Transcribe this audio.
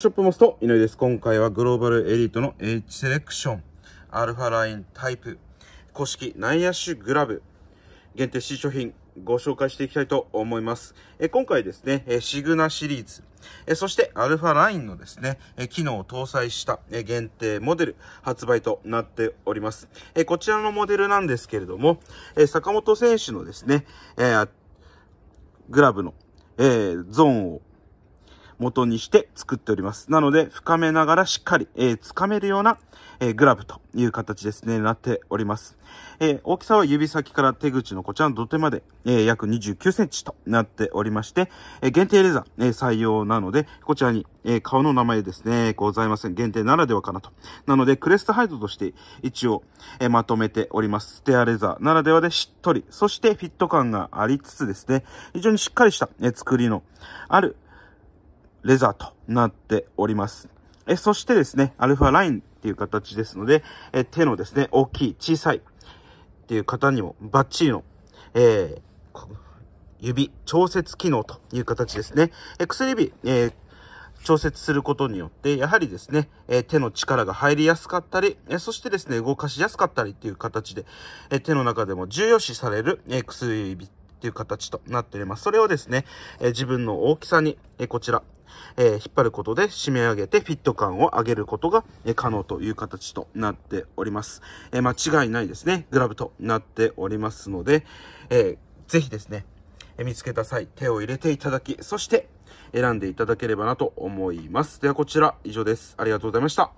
ショップモスト、井上です。今回はグローバルエリートの H セレクション、アルファラインタイプ、公式内野手グラブ、限定新商品、ご紹介していきたいと思います。え今回ですね、シグナシリーズ、えそしてアルファラインのですね、機能を搭載した限定モデル発売となっております。えこちらのモデルなんですけれども、え坂本選手のですね、えグラブの、えゾーンを元にして作っております。なので、深めながらしっかり、えー、掴めるような、えー、グラブという形ですね、なっております。えー、大きさは指先から手口のこちらの土手まで、え約29センチとなっておりまして、え限定レザー、え採用なので、こちらに、え顔の名前ですね、ございません。限定ならではかなと。なので、クレストハイドとして一応、えまとめております。ステアレザーならではでしっとり、そしてフィット感がありつつですね、非常にしっかりした、え作りのある、レザーとなっております。え、そしてですね、アルファラインっていう形ですので、え、手のですね、大きい、小さいっていう方にもバッチリの、えー、指調節機能という形ですね。え、薬指、えー調節することによって、やはりですね、え手の力が入りやすかったり、えそしてですね、動かしやすかったりっていう形で、え手の中でも重要視される、え薬指っていう形となっております。それをですね、え自分の大きさに、えこちら、え引っ張ることで締め上げてフィット感を上げることが可能という形となっております。え間違いないですね、グラブとなっておりますので、えー、ぜひですね、え見つけた際手を入れていただき、そして選んでいただければなと思います。ではこちら以上です。ありがとうございました。